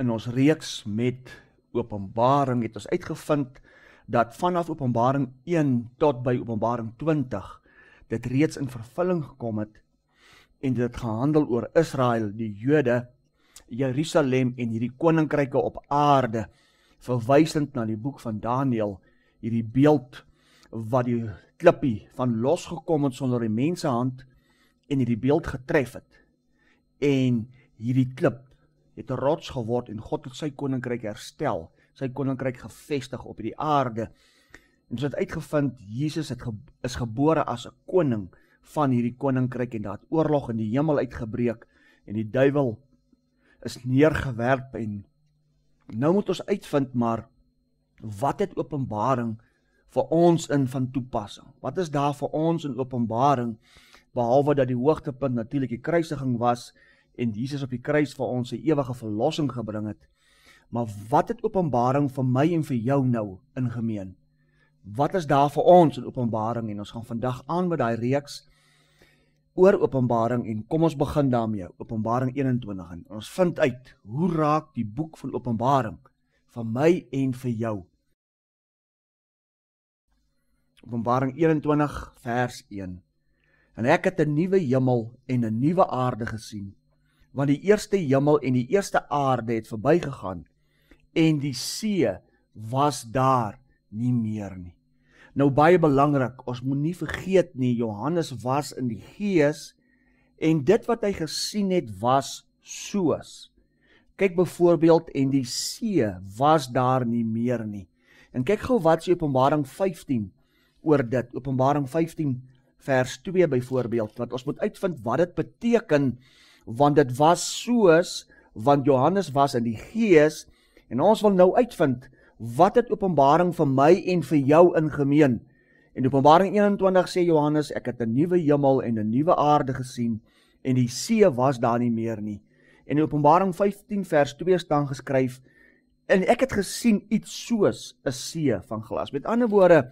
in ons reeks met Openbaring het ons uitgevind dat vanaf Openbaring 1 tot by Openbaring 20 dit reeds in vervulling gekom het en dit gehandel oor Israel, die Jode, Jerusalem en hierdie koninkryke op aarde verwysend na die boek van Daniël, hierdie beeld wat die klippie van losgekom het sonder die mense hand en hierdie beeld getref het. En hierdie klip het 'n rots geword en God het sy koninkryk herstel, sy koninkryk gevestig op hierdie aarde. En ons het uitgevind Jesus het ge is gebore as 'n koning van hierdie koninkryk en daat oorlog in die hemel uitgebreek en die duiwel is neergewerp en nou moet ons uitvind maar wat het openbaring vir ons in van toepassing. Wat is daar vir ons in openbaring behalwe dat die hoogtepunt natuurlik die kruisiging was en Jesus op die kruis vir ons 'n ewige verlossing gebring het. Maar wat het Openbaring vir my en vir jou nou ingemeen? Wat is daar vir ons in Openbaring en ons gaan vandag aan met daai reeks oor Openbaring en kom ons begin daarmee, Openbaring 21 en ons vind uit hoe raak die boek van Openbaring vir my en vir jou? Openbaring 21 vers 1 En ek het 'n nuwe hemel en 'n nuwe aarde gesien want die eerste hemel en die eerste aarde het verbygegaan en die see was daar nie meer nie. Nou baie belangrik, ons moenie vergeet nie Johannes was in die gees en dit wat hy gesien het was soos. Kyk byvoorbeeld en die see was daar nie meer nie. En kyk gou wat sê Openbaring 15 oor dit. Openbaring 15 vers 2 byvoorbeeld, want ons moet uitvind wat dit beteken want dit was soos want Johannes was in die gees en ons wil nou uitvind wat het openbaring vir my en vir jou ingemeen. En Openbaring 21 sê Johannes ek het 'n nuwe hemel en 'n nuwe aarde gesien en die see was daar nie meer nie. En in Openbaring 15 vers 2 staan geskryf en ek het gesien iets soos 'n see van glas. Met ander woorde,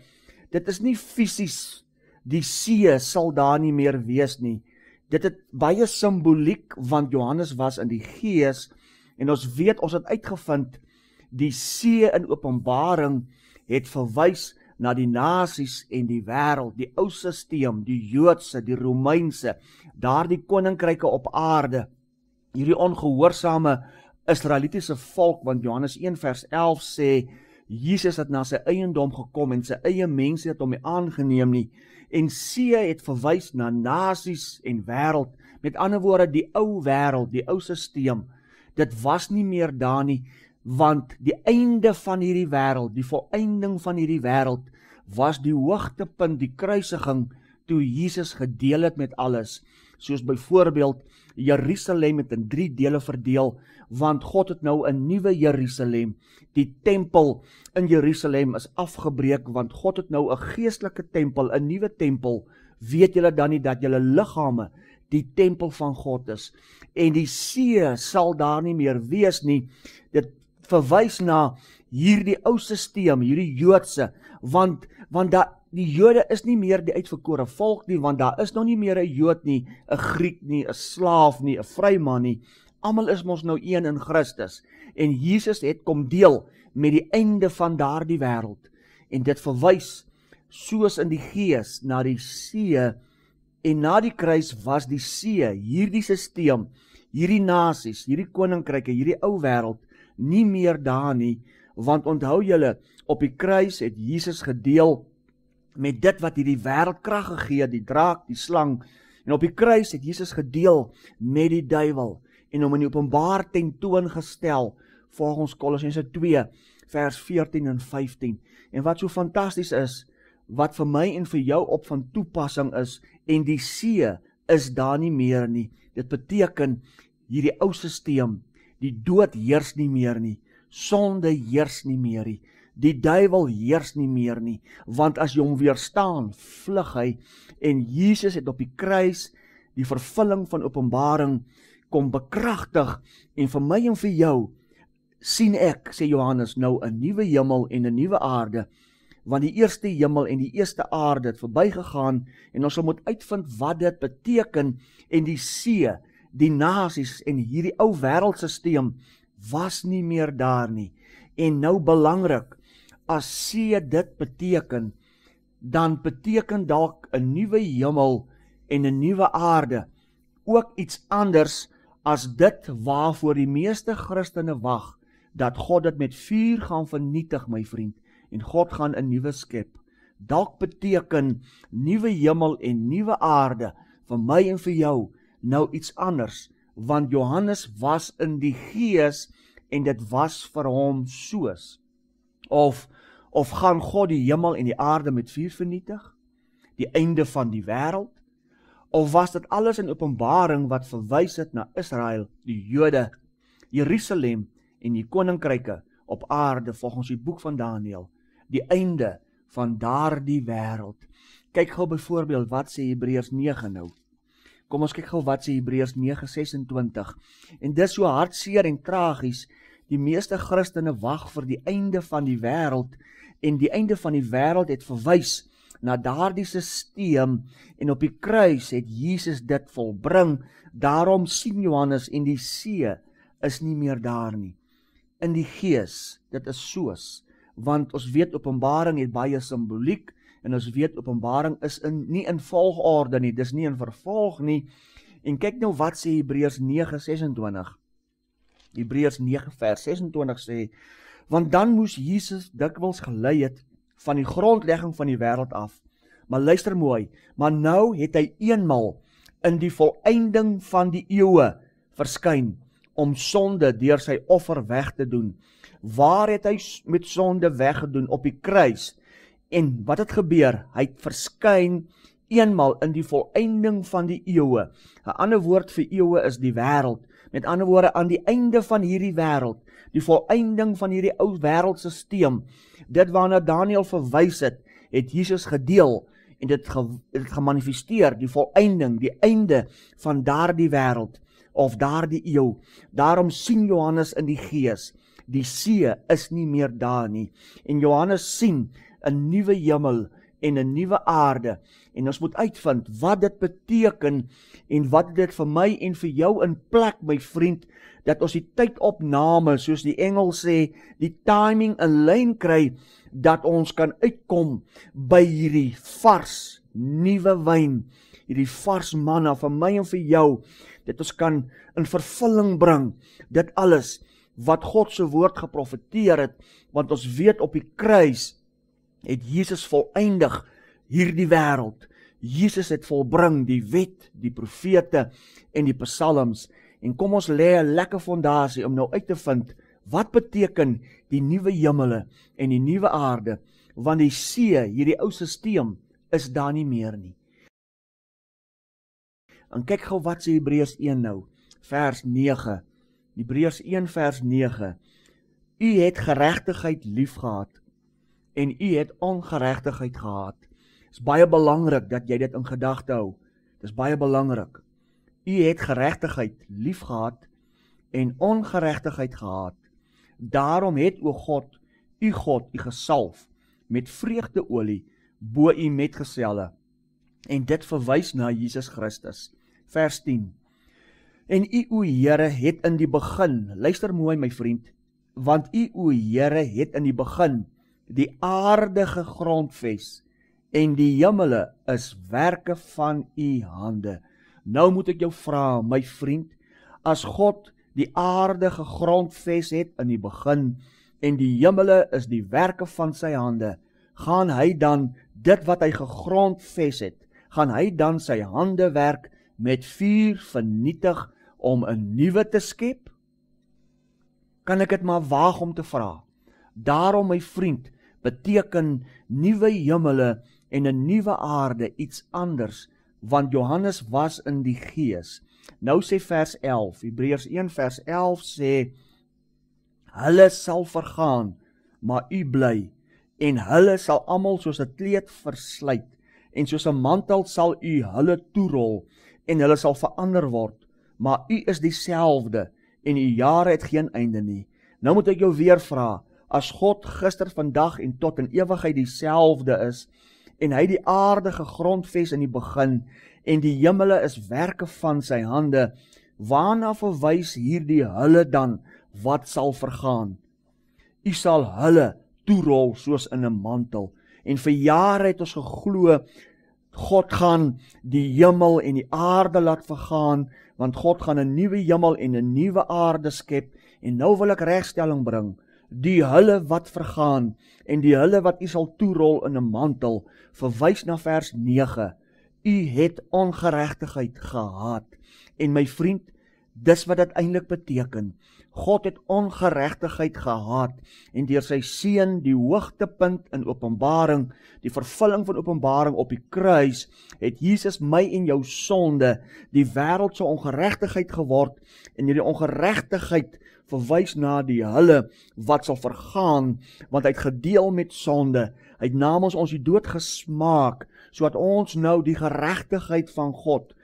dit is nie fisies die see sal daar nie meer wees nie dit het baie simboliek want Johannes was in die gees en ons weet ons het uitgevind die see in Openbaring het verwys na die nasies en die wêreld, die ou stelsel, die Joodse, die Romeinse, daardie koninkryke op aarde. Hierdie ongehoorsame Israelitiese volk want Johannes 1:11 sê Jesus het na sy eiendom gekom en sy eie mense het hom nie aangeneem nie en see het verwys na nasies en wêreld. Met ander woorde, die ou wêreld, die ou stelsel, dit was nie meer daar nie, want die einde van hierdie wêreld, die volëinding van hierdie wêreld was die hoogtepunt, die kruisiging toe Jesus gedeel het met alles, soos byvoorbeeld Jerusalem het in 3 dele verdeel want God het nou 'n nuwe Jerusalem. Die tempel in Jerusalem is afgebreek want God het nou 'n geestelike tempel, 'n nuwe tempel. Weet julle dan nie dat julle liggame die tempel van God is en die see sal daar nie meer wees nie. Dit verwys na hierdie ou stelsel, hierdie Joodse want want daar die Jode is nie meer die uitverkore volk nie want daar is nou nie meer 'n Jood nie, 'n Griek nie, 'n slaaf nie, 'n vryman nie. Almal is ons nou een in Christus en Jesus het kom deel met die einde van daardie wêreld en dit verwys soos in die gees na die see en na die kruis was die see hierdie stelsel hierdie nasies hierdie koninkryke hierdie ou wêreld nie meer daar nie want onthou julle op die kruis het Jesus gedeel met dit wat hierdie wêreld krag gegee het, die draak, die slang. En op die kruis het Jesus gedeel met die duiwel en hom in die openbaar tentoon gestel volgens Kolossense 2 vers 14 en 15. En wat so fantasties is, wat vir my en vir jou op van toepassing is en die see is daar nie meer nie. Dit beteken hierdie ou stelsel, die dood heers nie meer nie. Sonde heers nie meer nie. Die duiwel heers nie meer nie, want as jy hom weerstaan, vlug hy en Jesus het op die kruis die vervulling van Openbaring kom bekragtig en vir my en vir jou sien ek, sê Johannes, nou 'n nuwe hemel en 'n nuwe aarde want die eerste hemel en die eerste aarde het verbygegaan en ons sal moet uitvind wat dit beteken en die see, die nasies en hierdie ou wêreldstelsel was nie meer daar nie. En nou belangrik, as see dit beteken, dan beteken dalk 'n nuwe hemel en 'n nuwe aarde ook iets anders as dit waarvoor die meeste Christene wag dat God dit met vuur gaan vernietig my vriend en God gaan 'n nuwe skep dalk beteken nuwe hemel en nuwe aarde vir my en vir jou nou iets anders want Johannes was in die gees en dit was vir hom soos of of gaan God die hemel en die aarde met vuur vernietig? Die einde van die wêreld? Of was dit alles in Openbaring wat verwys het na Israel, die Jode, Jerusalem en die koninkryke op aarde volgens die boek van Daniël, die einde van daardie wêreld? Kyk gou byvoorbeeld wat sê Hebreërs 9 nou. Kom ons kyk gou wat sê Hebreërs 9:26. En dis so hartseer en tragies die meeste Christene wag vir die einde van die wêreld en die einde van die wêreld het verwys na daardie stelsel en op die kruis het Jesus dit volbring. Daarom sien Johannes en die see is nie meer daar nie. In die gees, dit is soos want ons weet Openbaring het baie simboliek en ons weet Openbaring is in nie in volgorde nie, dis nie in vervolg nie. En kyk nou wat sê Hebreërs 9:26. Hebreërs 9 vers 26 sê want dan moes Jesus dikwels gelei het van die grondlegging van die wêreld af. Maar luister mooi, maar nou het hy eenmal in die volëinding van die eeue verskyn om sonde deur sy offer weg te doen. Waar het hy met sonde weggedoen op die kruis? En wat het gebeur? Hy het verskyn eenmal in die volëinding van die eeue. 'n Ander woord vir eeue is die wêreld. Met ander woorde aan die einde van hierdie wêreld, die volëinding van hierdie ou wêreldstelsel. Dit waarna Daniël verwys het, het Jesus gedeel en dit ge, het gemanifesteer die volëinding, die einde van daardie wêreld of daardie eeu. Daarom sien Johannes in die gees, die see is nie meer daar nie en Johannes sien 'n nuwe hemel en 'n nuwe aarde en ons moet uitvind wat dit beteken en wat dit vir my en vir jou in plek my vriend dat ons die tyd opname soos die engel sê die timing in lyn kry dat ons kan uitkom by hierdie vars nuwe wyn hierdie vars manna vir my en vir jou dat ons kan in vervulling bring dit alles wat God se woord geprofeteer het want ons weet op die kruis het Jesus volëindig hierdie wêreld. Jesus het volbring die wet, die profete en die psalms. En kom ons lê 'n lekker fondasie om nou uit te vind wat beteken die nuwe hemele en die nuwe aarde, want die see, hierdie ou stelsel is daar nie meer nie. En kyk gou wat sê Hebreërs 1 nou, vers 9. Hebreërs 1 vers 9. U het geregtigheid liefgehad en u het ongeregtigheid gehad. Dit is baie belangrik dat jy dit in gedagte hou. Dis baie belangrik. U het geregtigheid liefgehad en ongeregtigheid gehaat. Daarom het o God, u God, u gesalf met vreugdeolie bo u metgeselle. En dit verwys na Jesus Christus. Vers 10. En u o Here het in die begin, luister mooi my vriend, want u o Here het in die begin die aarde gegrondves en die hemele is werke van u hande. Nou moet ek jou vra, my vriend, as God die aarde gegrondves het in die begin en die hemele is die werke van sy hande, gaan hy dan dit wat hy gegrondves het, gaan hy dan sy hande werk met vuur vernietig om 'n nuwe te skep? Kan ek dit maar waag om te vra? Daarom my vriend, beteken nuwe hemele en 'n nuwe aarde, iets anders, want Johannes was in die gees. Nou sê vers 11, Hebreërs 1 vers 11 sê hulle sal vergaan, maar u bly en hulle sal almal soos 'n kleed versluit en soos 'n mantel sal u hulle toerol en hulle sal verander word, maar u is dieselfde en u jare het geen einde nie. Nou moet ek jou weer vra, as God gister, vandag en tot in ewigheid dieselfde is en hy die aarde gegrondves in die begin en die hemele is werke van sy hande, waarna verwys hierdie hulle dan wat sal vergaan? U sal hulle toerol soos in 'n mantel en vir jare het ons geglo God gaan die hemel en die aarde laat vergaan want God gaan 'n nuwe hemel en 'n nuwe aarde skep en nou wil ek regstelling bring die hulle wat vergaan en die hulle wat u sal toerol in 'n mantel verwys na vers 9 u het ongeregtigheid gehaat en my vriend dis wat dit eintlik beteken god het ongeregtigheid gehaat en deur sy seun die hoogtepunt in openbaring die vervulling van openbaring op die kruis het jesus my en jou sonde die wêreld se ongeregtigheid geword en hierdie ongeregtigheid verwys na die hulle wat sal vergaan want hy het gedeel met sonde. Hy het namens ons die dood gesmaak sodat ons nou die geregtigheid van God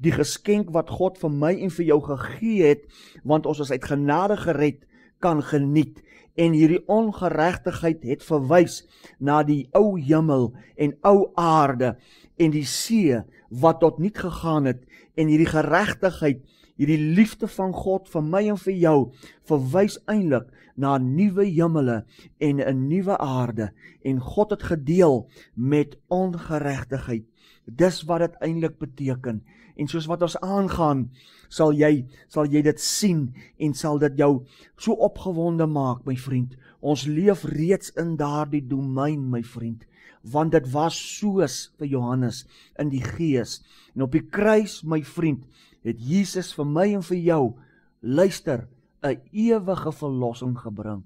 die geskenk wat God vir my en vir jou gegee het want ons is uit genade gered kan geniet en hierdie ongeregtigheid het verwys na die ou hemel en ou aarde en die see wat tot niks gegaan het en hierdie geregtigheid hierdie liefde van God vir my en vir jou verwys eintlik na nuwe hemele en 'n nuwe aarde en God het gedeel met ongeregtigheid. Dis wat dit eintlik beteken. En soos wat ons aangaan, sal jy sal jy dit sien en sal dit jou so opgewonde maak, my vriend. Ons leef reeds in daardie domein, my vriend, want dit was soos vir Johannes in die gees en op die kruis, my vriend, het Jesus vir my en vir jou luister 'n ewige verlossing gebring.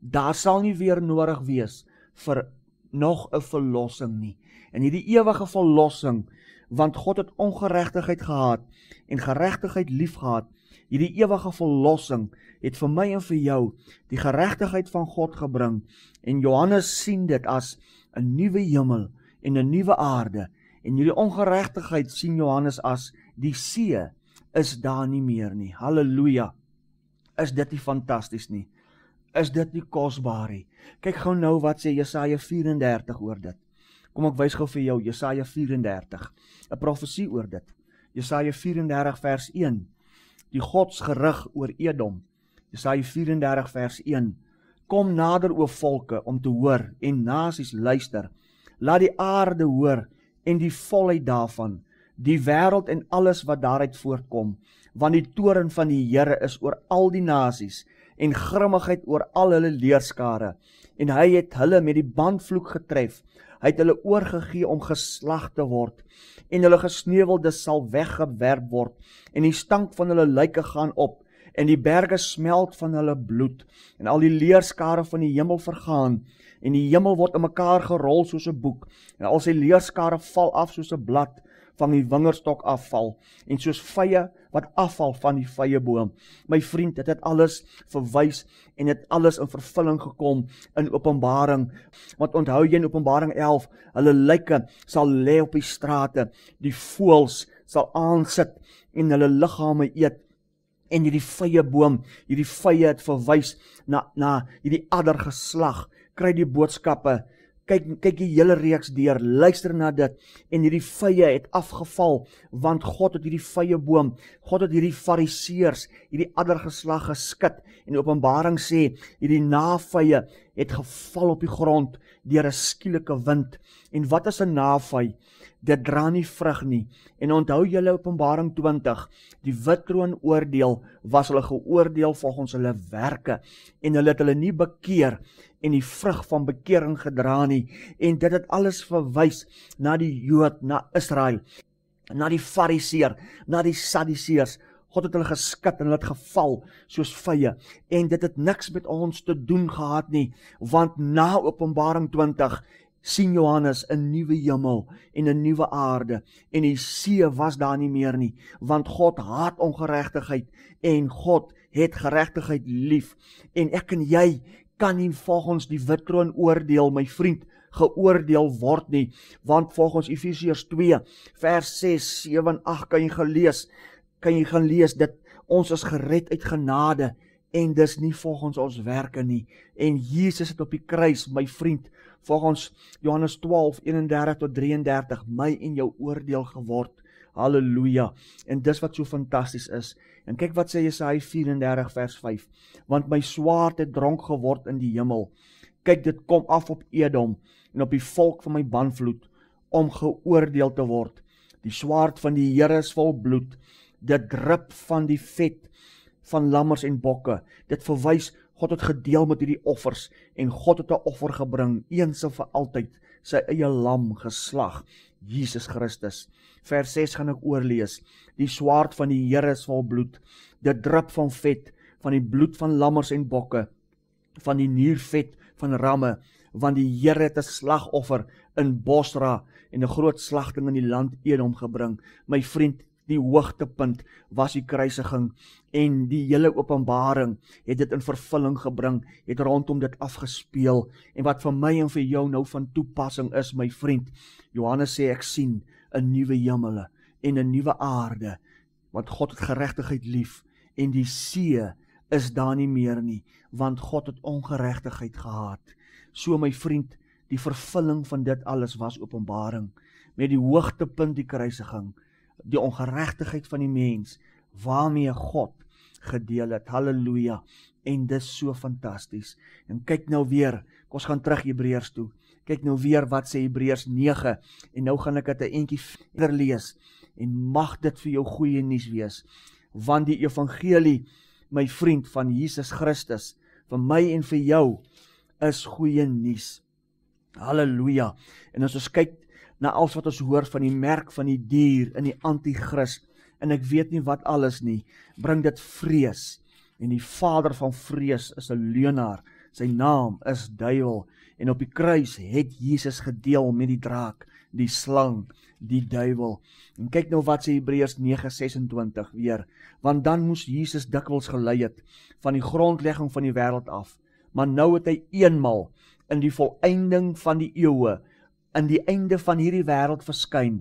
Daar sal nie weer nodig wees vir nog 'n verlossing nie. En hierdie ewige verlossing, want God het ongeregtigheid gehaat en geregtigheid liefgehad, hierdie ewige verlossing het vir my en vir jou die geregtigheid van God gebring en Johannes sien dit as 'n nuwe hemel en 'n nuwe aarde en hierdie ongeregtigheid sien Johannes as die see is daar nie meer nie. Halleluja. Is dit nie fantasties nie? Is dit nie kosbaar nie? Kyk gou nou wat sê Jesaja 34 oor dit. Kom ek wys gou vir jou Jesaja 34, 'n profesie oor dit. Jesaja 34 vers 1. Die godsgerig oor Edom. Jesaja 34 vers 1. Kom nader o volke om te hoor en nasies luister. Laat die aarde hoor en die volheid daarvan, die wêreld en alles wat daaruit voortkom, want die toren van die Here is oor al die nasies en grimmigheid oor al hulle leerskare en hy het hulle met die bandvloek getref. Hy het hulle oorgegee om geslag te word en hulle gesneuweldes sal weggewerp word en die stank van hulle lyke gaan op en die berge smelt van hulle bloed en al die leerskare van die hemel vergaan en die hemel word in mekaar gerol soos 'n boek en al sy leerskare val af soos 'n blad van die wingerdstok afval en soos vye wat afval van die vye boom. My vriend, dit het alles verwys en dit alles in vervulling gekom in Openbaring. Want onthou jy in Openbaring 11, hulle lyke sal lê op die strate, die voëls sal aansit en hulle liggame eet en hierdie vye boom, hierdie vye het verwys na na hierdie adder geslag kry die boodskappe kyk kyk die hele reeks deur luister na dit en hierdie vye het afgeval want God het hierdie vye boom God het hierdie fariseërs hierdie ander geslag geskit en Openbaring sê hierdie navye het geval op die grond deur 'n skielike wind en wat as 'n navaai dit dra nie vrug nie en onthou julle Openbaring 20 die wit kroon oordeel was hulle geoordeel volgens hulle werke en hulle het hulle nie bekeer en die vrug van bekering gedra nie en dit het alles verwys na die Jood na Israel na die Fariseer na die Sadduseërs God het hulle geskit en hulle het geval soos vye en dit het niks met ons te doen gehad nie want na Openbaring 20 sien Johannes 'n nuwe hemel en 'n nuwe aarde en die see was daar nie meer nie want God haat ongeregtigheid en God het geregtigheid lief en ek en jy kan nie volgens die wit troon oordeel my vriend geoordeel word nie want volgens Efesiërs 2 vers 6 7 en 8 kan jy gelees kan jy gaan lees dat ons is gered uit genade en dis nie volgens ons werke nie en Jesus het op die kruis my vriend volgens Johannes 12:31 tot 33 my en jou oordeel geword haleluja en dis wat so fantasties is en kyk wat sê Jesaja 34 vers 5 want my swaard het dronk geword in die hemel kyk dit kom af op Edom en op die volk van my banvloed om geoordeel te word die swaard van die Here is vol bloed dit drup van die vet van lammers en bokke. Dit verwys God het gedeel met hierdie offers en God het 'n offer gebring, eens vir altyd, sy eie lam geslag, Jesus Christus. Vers 6 gaan ek oorlees. Die swaard van die Here is vol bloed. Dit drup van vet van die bloed van lammers en bokke, van die niervet van ramme, want die Here het 'n slagoffer in Bosra en 'n groot slagting in die land Edom gebring. My vriend, die hoogtepunt was die kruisiging en die hele openbaring het dit in vervulling gebring, het rondom dit afgespeel en wat vir my en vir jou nou van toepassing is, my vriend. Johannes sê ek sien 'n nuwe hemel en 'n nuwe aarde want God het geregtigheid lief en die see is daar nie meer nie want God het ongeregtigheid gehaat. So my vriend, die vervulling van dit alles was openbaring met die hoogtepunt die kruisiging die ongeregtigheid van die mens waarmee God gedeel het. Halleluja. En dis so fantasties. En kyk nou weer, ons gaan terug Hebreërs toe. Kyk nou weer wat sê Hebreërs 9 en nou gaan ek dit 'n entjie verder lees en mag dit vir jou goeie nuus wees want die evangelie my vriend van Jesus Christus vir my en vir jou is goeie nuus. Halleluja. En as ons kyk na alles wat ons hoor van die merk van die dier in die anti-kris en ek weet nie wat alles nie bring dit vrees en die vader van vrees is 'n leonaar sy naam is duiwel en op die kruis het Jesus gedeel met die draak die slang die duiwel en kyk nou wat sê Hebreërs 9:26 weer want dan moes Jesus dikwels gelei het van die grondlegging van die wêreld af maar nou het hy eenmal in die volëinding van die eeue in die einde van hierdie wêreld verskyn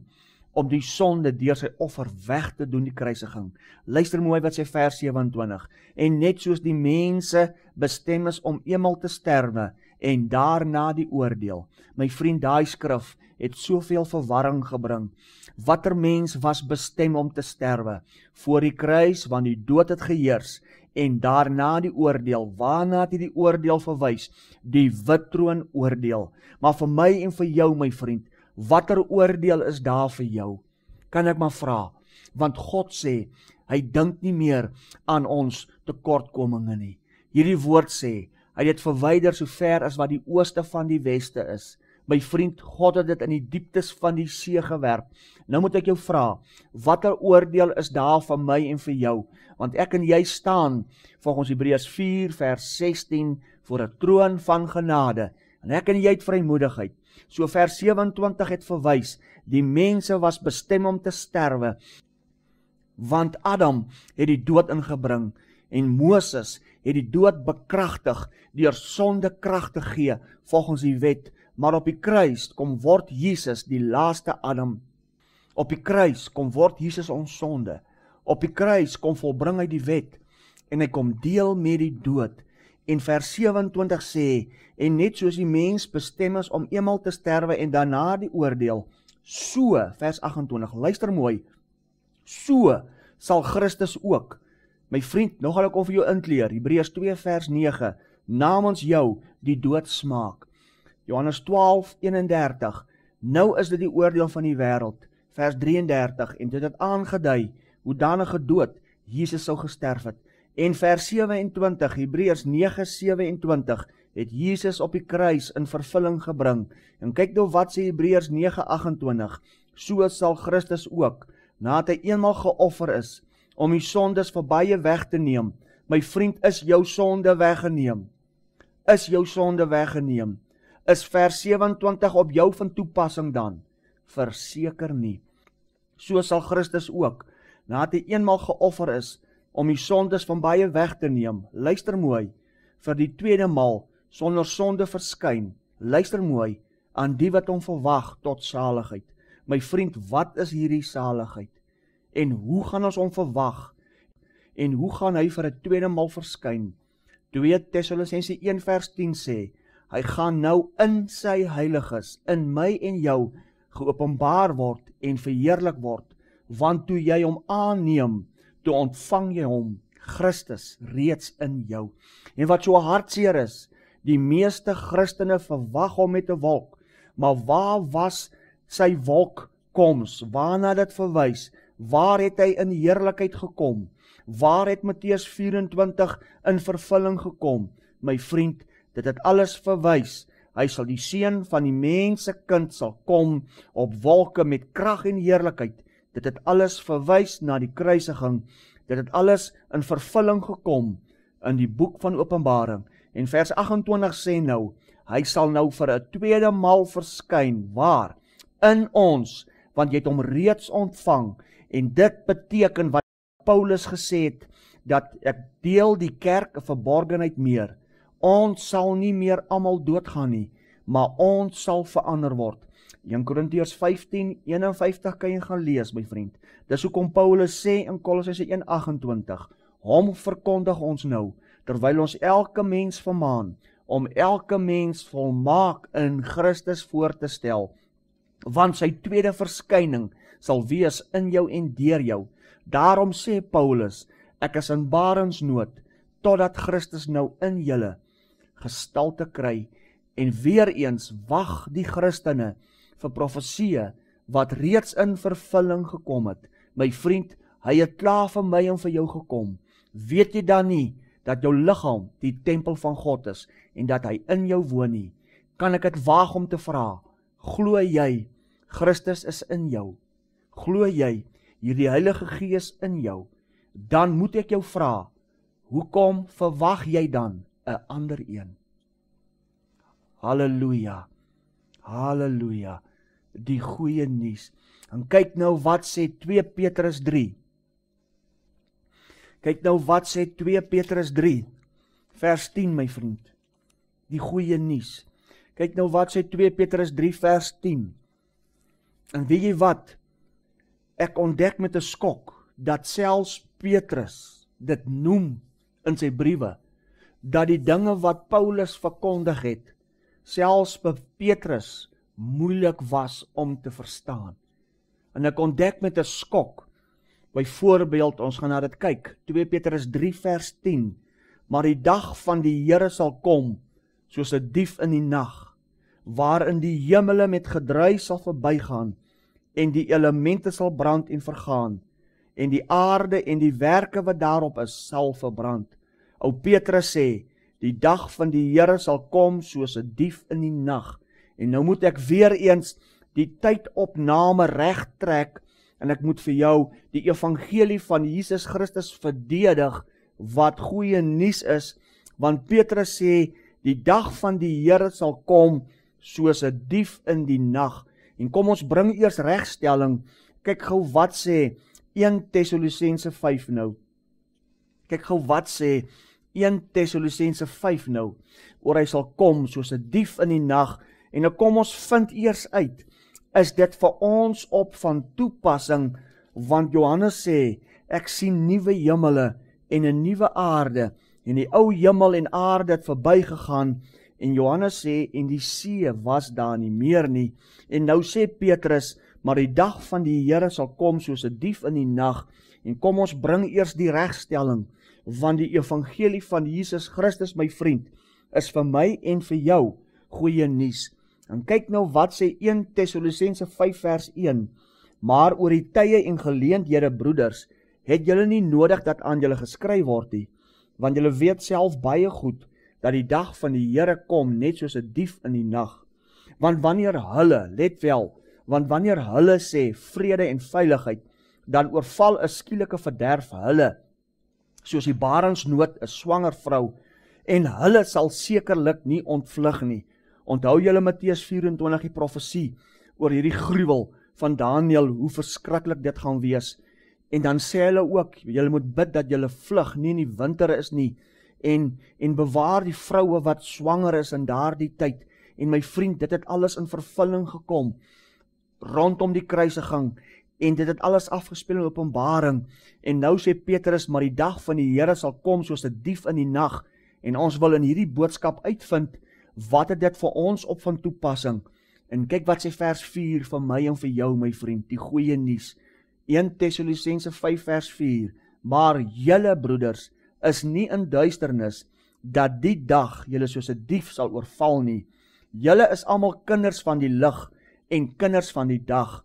om die sonde deur sy offer weg te doen die kruisiging. Luister mooi wat sy vers 27 en net soos die mense bestem is om eendag te sterwe, en daarna die oordeel. My vriend, daai skrif het soveel verwarring gebring. Watter mens was bestem om te sterwe voor die kruis want die dood het geheers en daarna die oordeel. Waarna het die oordeel verwys? Die wit troon oordeel. Maar vir my en vir jou, my vriend, watter oordeel is daar vir jou? Kan ek maar vra? Want God sê, hy dink nie meer aan ons tekortkominge nie. Hierdie woord sê, Hy het verwyder so ver as wat die ooste van die weste is. My vriend, God het dit in die dieptes van die see gewerp. Nou moet ek jou vra, watter oordeel is daar van my en vir jou? Want ek en jy staan volgens Hebreërs 4 vers 16 voor 'n troon van genade. En ek en jy het vrymoedigheid. So vers 27 het verwys, die mense was bestem om te sterwe. Want Adam het die dood ingebring en Moses het die dood bekragtig deur sonde krag te gee volgens die wet, maar op die kruis kom word Jesus die laaste Adam. Op die kruis kom word Jesus ons sonde. Op die kruis kom volbring hy die wet en hy kom deel met die dood. En vers 27 sê en net soos die mens bestem is om eenmal te sterwe en daarna die oordeel, so vers 28. Luister mooi. So sal Christus ook My vriend, nog al ek kom vir jou inkleer. Hebreërs 2 vers 9. Namens jou die dood smaak. Johannes 12:31. Nou is dit die oordeel van die wêreld. Vers 33 en dit het aangedui hoe danige dood Jesus sou gesterf het. En vers 27 Hebreërs 9:27 het Jesus op die kruis in vervulling gebring. En kyk nou wat sê Hebreërs 9:28. So sal Christus ook nadat hy eenmaal geoffer is om die sondes verbye weg te neem. My vriend, is jou sonde weggeneem? Is jou sonde weggeneem? Is vers 27 op jou van toepassing dan? Verseker nie. So sal Christus ook, nadat hy eenmal geoffer is om die sondes van baie weg te neem, luister mooi, vir die tweede maal sonder sonde verskyn. Luister mooi aan die wat hom verwag tot saligheid. My vriend, wat is hierdie saligheid? en hoe gaan ons hom verwag? En hoe gaan hy vir 'n tweede maal verskyn? 2 Tessalonsense 1:10 sê, hy gaan nou in sy heiliges, in my en jou geopenbaar word en verheerlik word, want toe jy hom aanneem, toe ontvang jy hom Christus reeds in jou. En wat so hartseer is, die meeste Christene verwag hom met 'n wolk, maar waar was sy wolk koms? Waarna dit verwys? Waar het hy in heerlikheid gekom? Waar het Matteus 24 in vervulling gekom? My vriend, dit het alles verwys. Hy sal die seun van die mense kind sal kom op wolke met krag en heerlikheid. Dit het alles verwys na die kruisiging. Dit het alles in vervulling gekom in die boek van Openbaring. En vers 28 sê nou, hy sal nou vir 'n tweede maal verskyn waar in ons, want jy het hom reeds ontvang. En dit beteken wat Paulus gesê het dat ek deel die kerk 'n verborgenheid meer. Ons sal nie meer almal doodgaan nie, maar ons sal verander word. 1 Korintiërs 15:51 kan jy gaan lees, my vriend. Dis hoekom Paulus sê in Kolossense 1:28, hom verkondig ons nou terwyl ons elke mens vermaan om elke mens volmaak in Christus voor te stel, want sy tweede verskyning sal wees in jou en deur jou. Daarom sê Paulus, ek is in barensnood totdat Christus nou in julle gestalte kry en weer eens wag die Christene vir profesieë wat reeds in vervulling gekom het. My vriend, hy het klaar vir my en vir jou gekom. Weet jy dan nie dat jou liggaam die tempel van God is en dat hy in jou woon nie? Kan ek dit waag om te vra? Glo jy Christus is in jou? glo jy hierdie Heilige Gees in jou, dan moet ek jou vra, hoekom verwag jy dan 'n ander een? Halleluja. Halleluja. Die goeie nuus. En kyk nou wat sê 2 Petrus 3. Kyk nou wat sê 2 Petrus 3 vers 10 my vriend. Die goeie nuus. Kyk nou wat sê 2 Petrus 3 vers 10. En weet jy wat? ek ontdek met 'n skok dat selfs Petrus dit noem in sy briewe dat die dinge wat Paulus verkondig het selfs vir Petrus moeilik was om te verstaan. En ek ontdek met 'n skok byvoorbeeld ons gaan na dit kyk 2 Petrus 3 vers 10 maar die dag van die Here sal kom soos 'n die dief in die nag waarin die hemele met gedruis sal verbygaan en die elemente sal brand en vergaan en die aarde en die werke wat daarop is sal verbrand. Ou Petrus sê, die dag van die Here sal kom soos 'n dief in die nag. En nou moet ek weer eens die tydopname regtrek en ek moet vir jou die evangelie van Jesus Christus verdedig wat goeie nuus is want Petrus sê die dag van die Here sal kom soos 'n dief in die nag. En kom ons bring eers regstelling. Kyk gou wat sê 1 Tessalonisense 5 nou. Kyk gou wat sê 1 Tessalonisense 5 nou. Oor hy sal kom soos 'n dief in die nag en nou kom ons vind eers uit is dit vir ons op van toepassing want Johannes sê ek sien nuwe hemele en 'n nuwe aarde en die ou hemel en aarde het verbygegaan En Johannes sê en die see was daar nie meer nie. En nou sê Petrus, maar die dag van die Here sal kom soos 'n die dief in die nag. En kom ons bring eers die regstelling, want die evangelie van Jesus Christus, my vriend, is vir my en vir jou goeie nuus. En kyk nou wat sê 1 Tessalonisense 5 vers 1. Maar oor die tye en geleenthede, broeders, het julle nie nodig dat aan julle geskryf word nie, want julle weet self baie goed dat die dag van die Here kom net soos 'n die dief in die nag. Want wanneer hulle, let wel, want wanneer hulle sê vrede en veiligheid, dan oorval 'n skielike verderf hulle. Soos die barensnood 'n swanger vrou en hulle sal sekerlik nie ontvlug nie. Onthou julle Matteus 24 die profesie oor hierdie gruwel van Daniël, hoe verskriklik dit gaan wees. En dan sê hulle ook, julle moet bid dat julle vlug nie in die winter is nie, en en bewaar die vroue wat swanger is in daardie tyd en my vriend dit het alles in vervulling gekom rondom die kruisiging en dit het alles afgespeel in Openbaring en nou sê Petrus maar die dag van die Here sal kom soos 'n die dief in die nag en ons wil in hierdie boodskap uitvind wat het dit vir ons op van toepassing en kyk wat sê vers 4 vir my en vir jou my vriend die goeie nuus 1 Tessalonisense 5 vers 4 maar julle broeders is nie in duisternis dat die dag julle soos 'n dief sal oorval nie. Julle is almal kinders van die lig en kinders van die dag.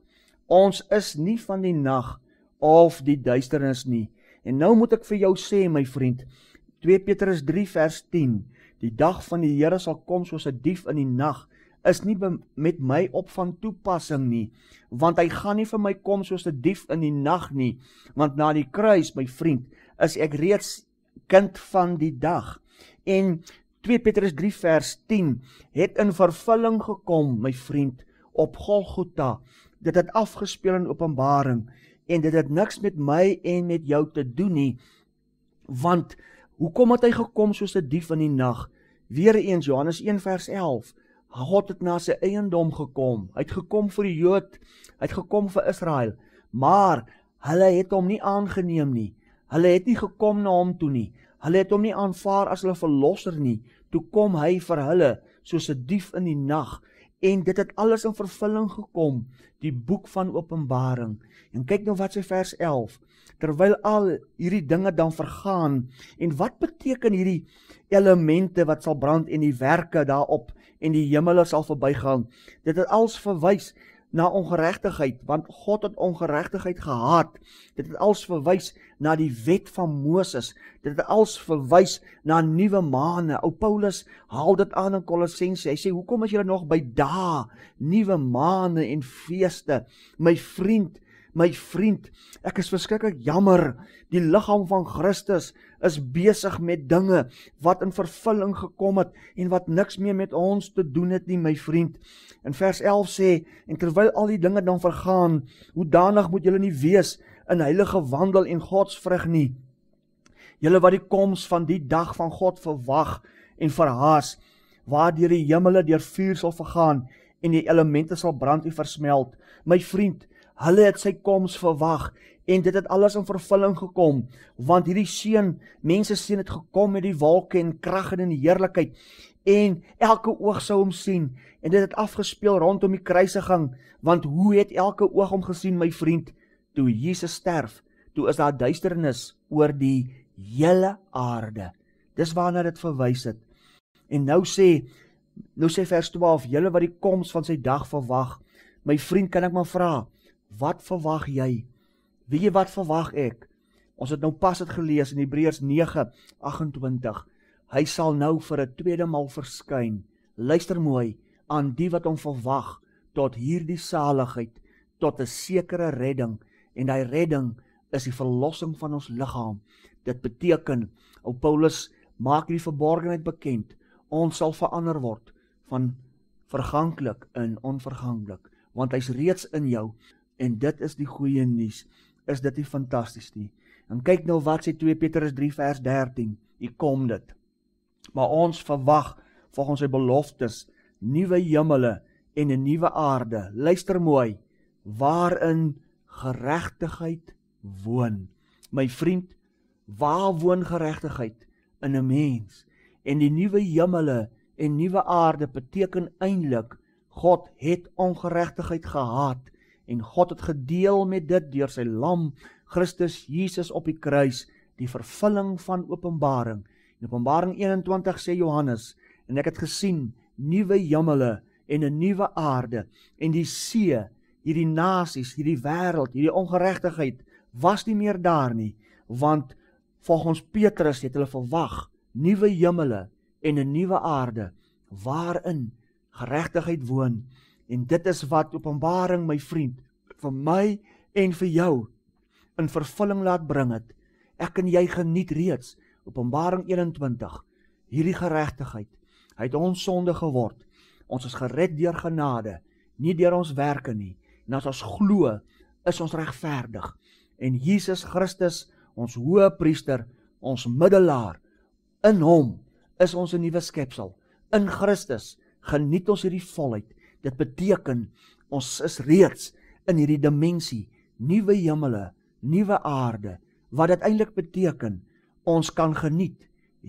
Ons is nie van die nag of die duisternis nie. En nou moet ek vir jou sê my vriend, 2 Petrus 3 vers 10, die dag van die Here sal kom soos 'n dief in die nag is nie met my op van toepassing nie want hy gaan nie vir my kom soos 'n die dief in die nag nie want na die kruis my vriend is ek reeds kind van die dag. En 2 Petrus 3 vers 10 het in vervulling gekom, my vriend, op Golgotha. Dit het afgespeel in Openbaring en dit het niks met my en met jou te doen nie. Want hoekom het hy gekom soos 'n die dief in die nag? Weereens Johannes 1 vers 11. God het na sy eiendom gekom. Hy het gekom vir die Jood, hy het gekom vir Israel, maar hulle het hom nie aangeneem nie. Hulle het nie gekom na hom toe nie. Hulle het hom nie aanvaar as hulle verlosser nie. Toe kom hy vir hulle soos 'n dief in die nag en dit het alles in vervulling gekom die boek van openbaring en kyk nou wat sy vers 11 terwyl al hierdie dinge dan vergaan en wat beteken hierdie elemente wat sal brand en die werke daarop en die hemele sal verbygaan dit het als verwys na ongeregtigheid want God het ongeregtigheid gehaat. Dit het als verwys na die wet van Moses. Dit het als verwys na nuwe maane. Ou Paulus haal dit aan in Kolossense. Hy sê hoekom is julle nog by dae, nuwe maane en feeste? My vriend, my vriend, ek is verskriklik jammer. Die liggaam van Christus is besig met dinge wat in vervulling gekom het en wat niks meer met ons te doen het nie, my vriend. In vers 11 sê en terwyl al die dinge dan vergaan, hoe danig moet julle nie wees in heilige wandel en godsvrug nie. Julle wat die koms van die dag van God verwag en verhaas, waardeur die hemele deur vuur sal vergaan en die elemente sal brand en versmelt. My vriend, hulle het sy koms verwag en dit het alles in vervulling gekom want hierdie seun mense seun het gekom met die wolke en krag en in die heerlikheid en elke oog sou hom sien en dit het afgespeel rondom die kruisiging want hoe het elke oog hom gesien my vriend toe Jesus sterf toe is daar duisternis oor die hele aarde dis waarna dit verwys het en nou sê nou sê vers 12 julle wat die koms van sy dag verwag my vriend kan ek maar vra Wat verwag jy? Weet jy wat verwag ek? Ons het nou pas dit gelees in Hebreërs 9:28. Hy sal nou vir 'n tweede maal verskyn. Luister mooi aan die wat hom verwag tot hierdie saligheid, tot 'n sekere redding en daai redding is die verlossing van ons liggaam. Dit beteken, ou Paulus maak hierdie verborgenheid bekend, ons sal verander word van verganklik in onverganklik, want hy's reeds in jou en dit is die goeie nuus. Is dit nie fantasties nie? En kyk nou wat sê 2 Petrus 3 vers 13. Hier kom dit. Maar ons verwag volgens sy beloftes nuwe hemele en 'n nuwe aarde. Luister mooi waarin geregtigheid woon. My vriend, waar woon geregtigheid in 'n mens? En die nuwe hemele en nuwe aarde beteken eintlik God het ongeregtigheid gehaat en God het gedeel met dit deur sy lam Christus Jesus op die kruis die vervulling van Openbaring. In Openbaring 21 sê Johannes en ek het gesien nuwe hemele en 'n nuwe aarde en die see hierdie nasies hierdie wêreld hierdie ongeregtigheid was nie meer daar nie want volgens Petrus het hulle verwag nuwe hemele en 'n nuwe aarde waarin geregtigheid woon. En dit is wat Openbaring my vriend vir my en vir jou in vervulling laat bring het. Ek en jy geniet reeds Openbaring 21 hierdie geregtigheid. Hy het ons sonde geword. Ons is gered deur genade, nie deur ons werke nie. En as ons glo, is ons regverdig. En Jesus Christus, ons hoë priester, ons middelaar, in hom is ons 'n nuwe skepsel. In Christus geniet ons hierdie volheid Dit beteken ons is reeds in hierdie dimensie, nuwe hemele, nuwe aarde, wat dit eintlik beteken ons kan geniet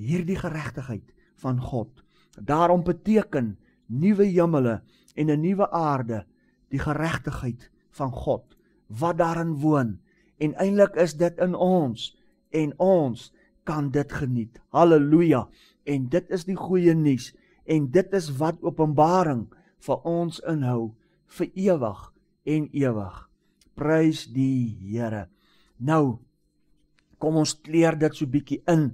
hierdie geregtigheid van God. Daarom beteken nuwe hemele en 'n nuwe aarde die geregtigheid van God wat daarin woon en eintlik is dit in ons en ons kan dit geniet. Halleluja. En dit is die goeie nuus en dit is wat Openbaring vir ons inhou vir ewig en ewig. Prys die Here. Nou kom ons kleer dit so bietjie in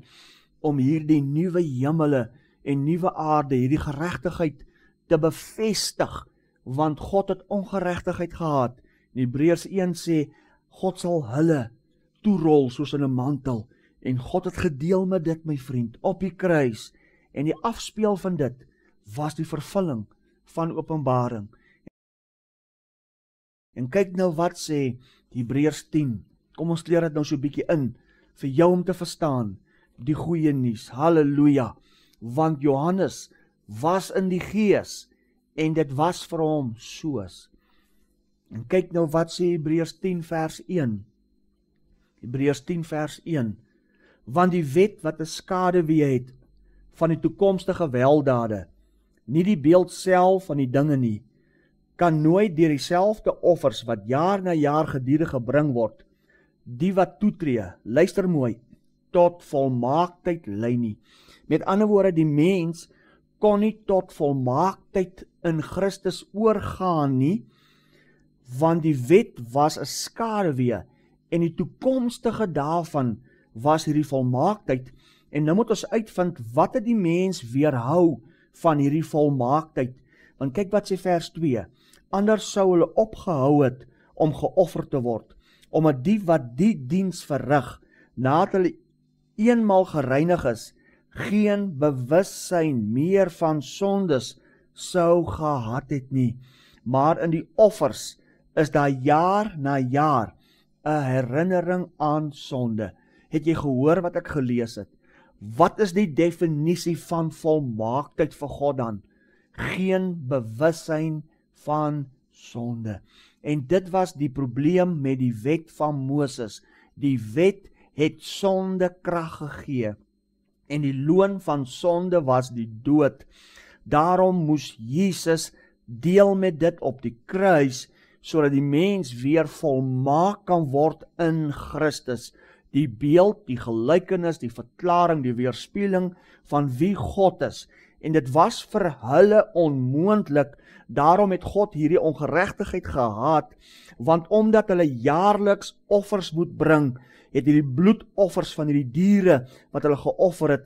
om hierdie nuwe hemele en nuwe aarde, hierdie geregtigheid te bevestig want God het ongeregtigheid gehad. In Hebreërs 1 sê God sal hulle toerol soos in 'n mantel en God het gedeel met dit my vriend op die kruis en die afspeel van dit was die vervulling van Openbaring. En kyk nou wat sê Hebreërs 10. Kom ons leer dit nou so 'n bietjie in vir jou om te verstaan die goeie nuus. Halleluja. Want Johannes was in die gees en dit was vir hom soos. En kyk nou wat sê Hebreërs 10 vers 1. Hebreërs 10 vers 1. Want die wet wat 'n skaduwee het van die toekomstige weldade nie die beeld self van die dinge nie, kan nooit deur dieselfde offers wat jaar na jaar gediere gebring word, die wat toetree, luister mooi, tot volmaaktheid lei nie. Met ander woorde, die mens kon nie tot volmaaktheid in Christus oorgaan nie, want die wet was 'n skaduwee en die toekomstige daarvan was hierdie volmaaktheid en nou moet ons uitvind wat het die mens weerhou van hierdie volmaaktheid. Want kyk wat sê vers 2. Anders sou hulle opgehou het om geoffer te word, omdat die wat die diens verrig nadat hulle eenmaal gereinig is, geen bewussyn meer van sondes sou gehad het nie. Maar in die offers is daar jaar na jaar 'n herinnering aan sonde. Het jy gehoor wat ek gelees het? Wat is die definisie van volmaaktheid vir God dan? Geen bewussyn van sonde. En dit was die probleem met die wet van Moses. Die wet het sonde krag gegee en die loon van sonde was die dood. Daarom moes Jesus deel met dit op die kruis sodat die mens weer volmaak kan word in Christus die beeld, die gelykenis, die verklaring, die weerspieëling van wie God is. En dit was vir hulle onmoontlik. Daarom het God hierdie ongeregtigheid gehaat, want omdat hulle jaarliks offers moet bring, het hierdie bloedoffers van hierdie diere wat hulle geoffer het,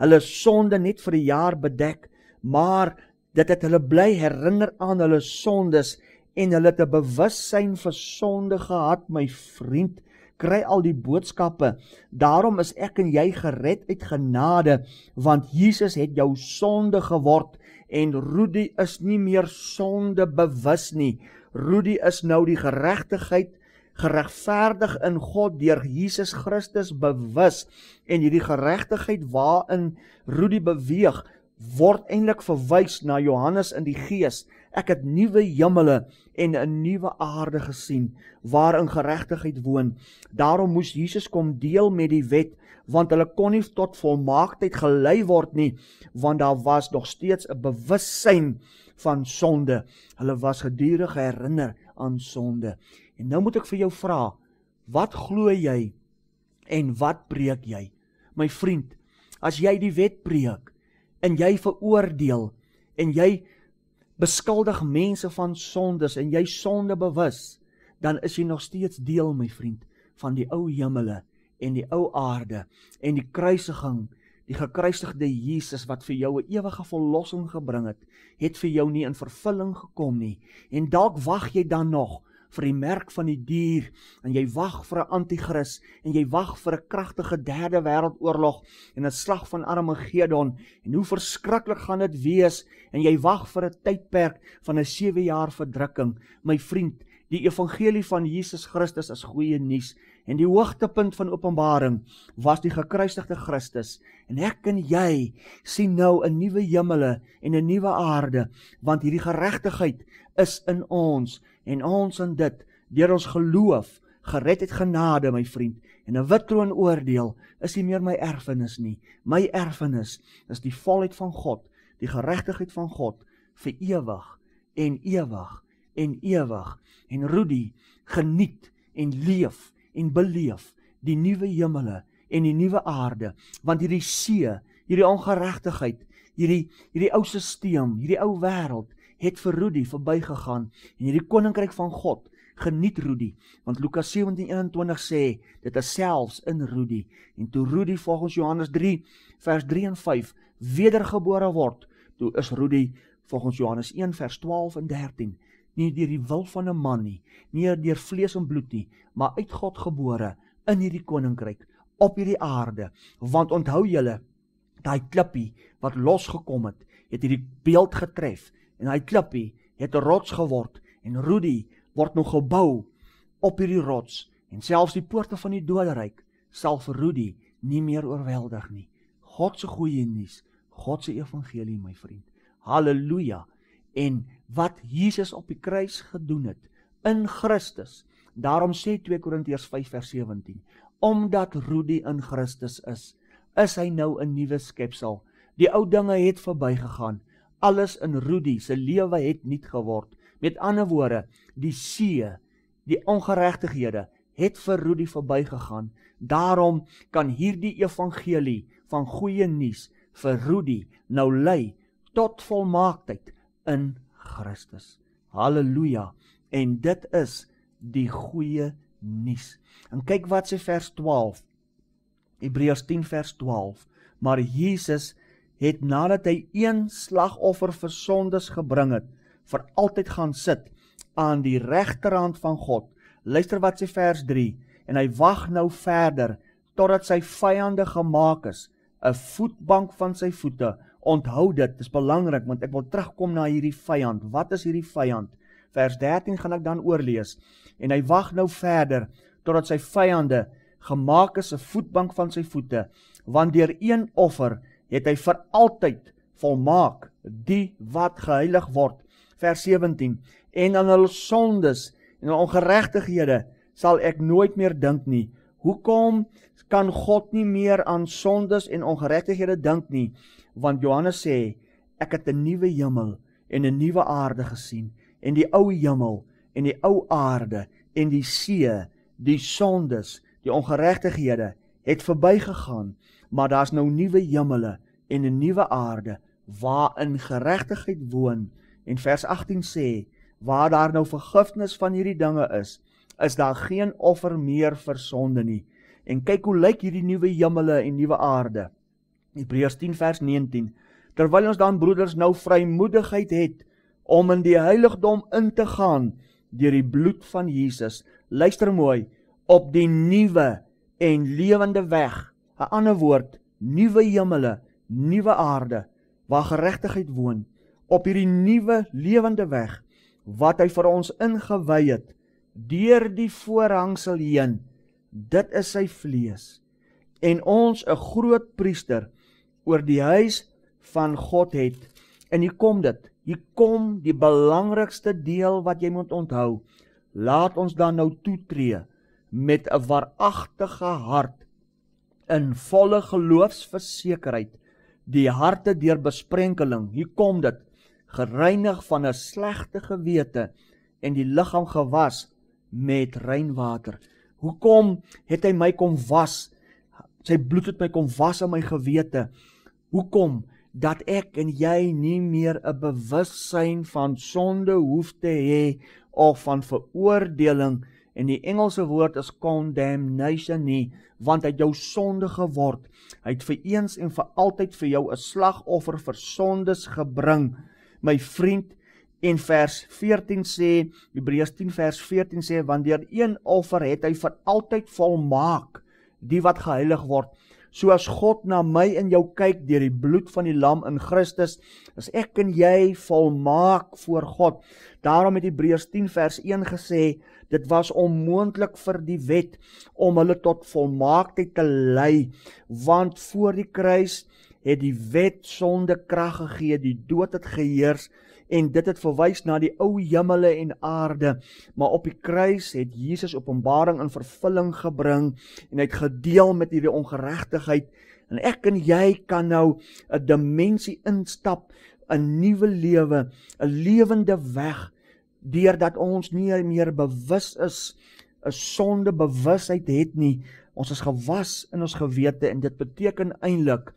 hulle sonde net vir 'n jaar bedek, maar dit het hulle bly herinner aan hulle sondes en hulle het 'n bewussyn van sonde gehad, my vriend, kry al die boodskappe. Daarom is ek en jy gered uit genade, want Jesus het jou sonde geword en Rudy is nie meer sonde bewus nie. Rudy is nou die geregtigheid geregverdig in God deur Jesus Christus bewus en hierdie geregtigheid waarin Rudy beweeg word eintlik verwys na Johannes in die Gees Ek het nuwe hemele en 'n nuwe aarde gesien waarin geregtigheid woon. Daarom moes Jesus kom deel met die wet, want hulle kon nie tot volmaaktheid gelei word nie, want daar was nog steeds 'n bewussyn van sonde. Hulle was gedurig herinner aan sonde. En nou moet ek vir jou vra, wat glo jy en wat breek jy? My vriend, as jy die wet breek en jy veroordeel en jy beskuldig mense van sondes en jy sonde bewus, dan is jy nog steeds deel my vriend van die ou hemele en die ou aarde en die kruisiging die gekruisigde Jesus wat vir jou 'n ewige verlossing gebring het, het vir jou nie in vervulling gekom nie. En dalk wag jy dan nog vir die merk van die dier en jy wag vir 'n anti-kris en jy wag vir 'n kragtige derde wêreldoorlog en 'n slag van Armagedon en hoe verskriklik gaan dit wees en jy wag vir 'n tydperk van 'n 7 jaar verdrukking my vriend die evangelie van Jesus Christus is goeie nuus en die hoogtepunt van Openbaring was die gekruisigde Christus en ek en jy sien nou 'n nuwe hemele en 'n nuwe aarde want hierdie geregtigheid is in ons en ons in dit deur ons geloof gered het genade my vriend en 'n wit kroon oordeel is nie meer my erfenis nie my erfenis is die volheid van God die geregtigheid van God vir ewig en ewig en ewig en Rudi geniet en leef en beleef die nuwe hemele en die nuwe aarde want hierdie see hierdie ongeregtigheid hierdie hierdie ou stelsel hierdie ou wêreld het vir Rudi verbygegaan en hierdie koninkryk van God geniet Rudi want Lukas 17:21 sê dit is selfs in Rudi en toe Rudi volgens Johannes 3 vers 3 en 5 wedergebore word toe is Rudi volgens Johannes 1 vers 12 en 13 nie deur die wil van 'n man nie nie deur vlees en bloed nie maar uit God gebore in hierdie koninkryk op hierdie aarde want onthou julle daai klippie wat losgekom het het hierdie beeld getref en hy klippie het 'n rots geword en Rudi word nog gebou op hierdie rots en selfs die poorte van die doderyk sal vir Rudi nie meer oorweldig nie. God se goeie nuus, God se evangelie my vriend. Halleluja. En wat Jesus op die kruis gedoen het in Christus. Daarom sê 2 Korintiërs 5:17, omdat Rudi in Christus is, is hy nou 'n nuwe skepsel. Die ou dinge het verbygegaan alles in Rudi se lewe het nie geword. Met ander woorde, die see, die ongeregtighede het vir Rudi verbygegaan. Daarom kan hierdie evangelie van goeie nuus vir Rudi nou lei tot volmaaktheid in Christus. Halleluja. En dit is die goeie nuus. En kyk wat sê vers 12. Hebreërs 10 vers 12. Maar Jesus het nadat hy een slagoffer vir sondes gebring het, vir altyd gaan sit aan die regterhand van God. Luister wat sê vers 3 en hy wag nou verder totdat sy vyande gemaak is, 'n voetbank van sy voete. Onthou dit, dis belangrik want ek wil terugkom na hierdie vyand. Wat is hierdie vyand? Vers 13 gaan ek dan oorlees. En hy wag nou verder totdat sy vyande gemaak is 'n voetbank van sy voete, want deur een offer het hy vir altyd volmaak die wat geheilig word vers 17 en aan hulle sondes en hulle ongeregtighede sal ek nooit meer dink nie hoekom kan god nie meer aan sondes en ongeregtighede dink nie want Johannes sê ek het 'n nuwe hemel en 'n nuwe aarde gesien en die ou hemel en die ou aarde en die see die sondes die ongeregtighede het verbygegaan maar daar's nou nuwe hemele en 'n nuwe aarde waarin geregtigheid woon en vers 18 sê waar daar nou vergifnis van hierdie dinge is is daar geen offer meer vir sonde nie en kyk hoe lyk hierdie nuwe hemele en nuwe aarde Hebreërs 10 vers 19 terwyl ons dan broeders nou vrymoedigheid het om in die heiligdom in te gaan deur die bloed van Jesus luister mooi op die nuwe en lewende weg 'n ander woord, nuwe hemele, nuwe aarde waar geregtigheid woon op hierdie nuwe lewende weg wat hy vir ons ingewy het deur die voorhangsel heen. Dit is sy vlees en ons 'n groot priester oor die huis van God het. En hier kom dit. Hier kom die belangrikste deel wat jy moet onthou. Laat ons dan nou toetree met 'n waaragtige hart in volle geloofsversekerheid die harte deur besprenkeling. Hier kom dit gereinig van 'n slegte gewete en die liggaam gewas met rein water. Hoekom het hy my kom was? Sy bloed het my kom was aan my gewete. Hoekom dat ek en jy nie meer 'n bewussyn van sonde hoef te hê of van veroordeling nie en die Engelse woord is condemnation nie want hy het jou sonde geword hy het vir eens en vir altyd vir jou 'n slagoffer vir sondes gebring my vriend en vers 14 sê Hebreërs 10 vers 14 sê want deur een offer het hy vir altyd volmaak die wat geheilig word soos God na my en jou kyk deur die bloed van die lam in Christus, as ek en jy volmaak voor God. Daarom het Hebreërs 10 vers 1 gesê, dit was onmoontlik vir die wet om hulle tot volmaaktheid te lei, want voor die kruis het die wet sonde krag gegee, die dood het geheers en dit het verwys na die ou hemele en aarde. Maar op die kruis het Jesus Openbaring in vervulling gebring en hy het gedeel met hierdie ongeregtigheid en ek en jy kan nou 'n dimensie instap, 'n nuwe lewe, 'n lewende weg deurdat ons nie meer bewus is 'n sonde bewusheid het nie. Ons is gewas in ons gewete en dit beteken eintlik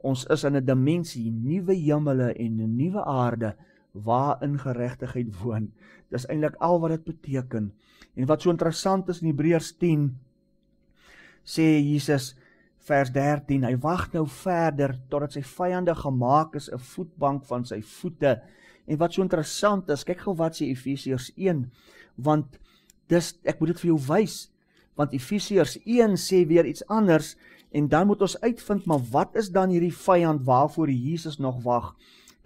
ons is in 'n dimensie, nuwe hemele en 'n nuwe aarde waar in geregtigheid woon. Dis eintlik al wat dit beteken. En wat so interessant is in Hebreërs 10 sê Jesus vers 13, hy wag nou verder totdat sy vyande gemaak is 'n voetbank van sy voete. En wat so interessant is, kyk gou wat sê Efesiërs 1, want dis ek moet dit vir jou wys, want Efesiërs 1 sê weer iets anders en dan moet ons uitvind maar wat is dan hierdie vyand waarvoor Jesus nog wag?